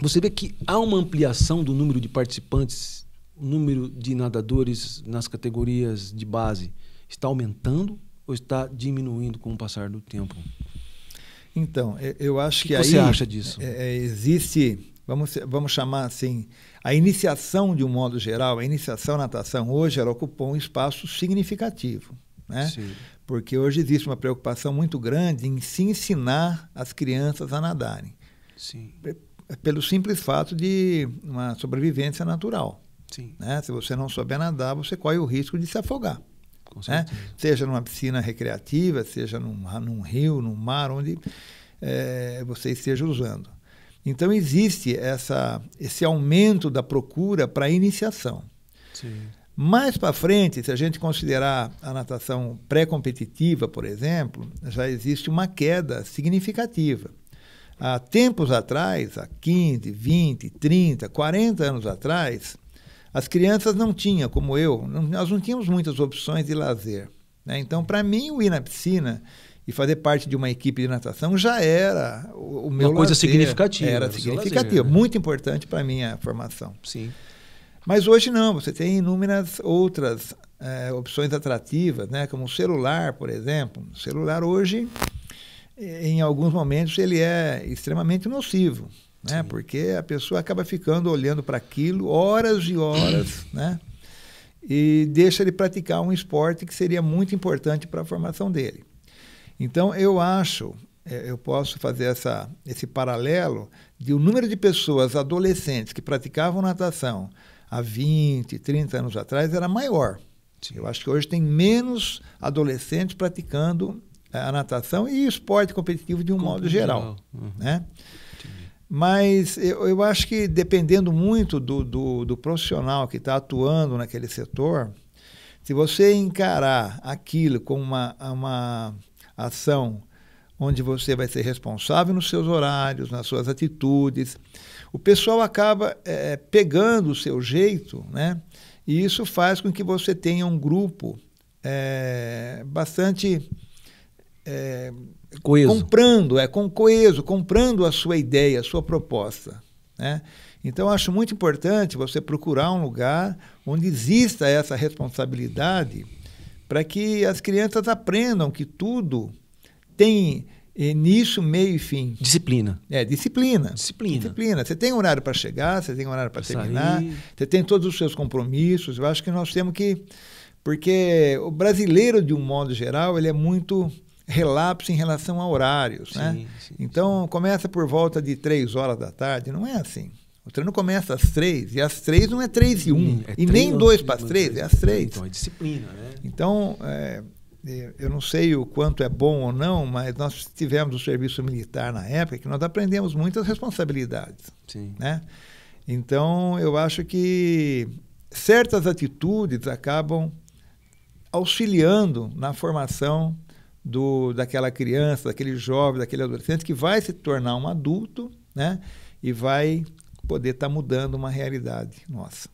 você vê que há uma ampliação do número de participantes, o número de nadadores nas categorias de base está aumentando ou está diminuindo com o passar do tempo? Então, eu acho que, que aí. O que você acha disso? É, é, existe, vamos, vamos chamar assim, a iniciação, de um modo geral, a iniciação à natação hoje, ela ocupou um espaço significativo. Né? Sim. Porque hoje existe uma preocupação muito grande em se ensinar as crianças a nadarem. Sim. É pelo simples fato de uma sobrevivência natural. Sim. Né? Se você não souber nadar, você corre o risco de se afogar. Né? Seja numa piscina recreativa, seja num, num rio, num mar, onde é, você esteja usando. Então, existe essa, esse aumento da procura para iniciação. Sim. Mais para frente, se a gente considerar a natação pré-competitiva, por exemplo, já existe uma queda significativa. Há tempos atrás, há 15, 20, 30, 40 anos atrás, as crianças não tinham, como eu, não, nós não tínhamos muitas opções de lazer. Né? Então, para mim, o ir na piscina e fazer parte de uma equipe de natação já era o, o meu Uma coisa lazer, significativa. Era significativa, lazer, muito importante para a minha formação. Sim. Mas hoje não, você tem inúmeras outras é, opções atrativas, né? como o celular, por exemplo. O celular hoje em alguns momentos ele é extremamente nocivo, né? Sim. Porque a pessoa acaba ficando olhando para aquilo horas e horas, né? E deixa ele praticar um esporte que seria muito importante para a formação dele. Então eu acho, é, eu posso fazer essa, esse paralelo de o um número de pessoas adolescentes que praticavam natação há 20, 30 anos atrás era maior. Sim. Eu acho que hoje tem menos adolescentes praticando a natação e o esporte competitivo de um Com modo geral. Uhum. Né? Mas eu, eu acho que dependendo muito do, do, do profissional que está atuando naquele setor, se você encarar aquilo como uma, uma ação onde você vai ser responsável nos seus horários, nas suas atitudes, o pessoal acaba é, pegando o seu jeito, né? E isso faz com que você tenha um grupo é, bastante é, comprando, é com coeso, comprando a sua ideia, a sua proposta. Né? Então, acho muito importante você procurar um lugar onde exista essa responsabilidade para que as crianças aprendam que tudo tem eh, início, meio e fim. Disciplina. É, disciplina. Disciplina. Disciplina. Você tem horário para chegar, você tem horário para terminar, você tem todos os seus compromissos. Eu acho que nós temos que. Porque o brasileiro, de um modo geral, ele é muito relapso em relação a horários, sim, né? Sim, então sim. começa por volta de três horas da tarde, não é assim. O treino começa às três, e às três não é três e um. É e nem dois para as três, é às três. Então é disciplina, né? Então, é, é, eu não sei o quanto é bom ou não, mas nós tivemos o serviço militar na época que nós aprendemos muitas responsabilidades. Sim. Né? Então, eu acho que certas atitudes acabam auxiliando na formação do, daquela criança, daquele jovem, daquele adolescente que vai se tornar um adulto né? e vai poder estar tá mudando uma realidade nossa.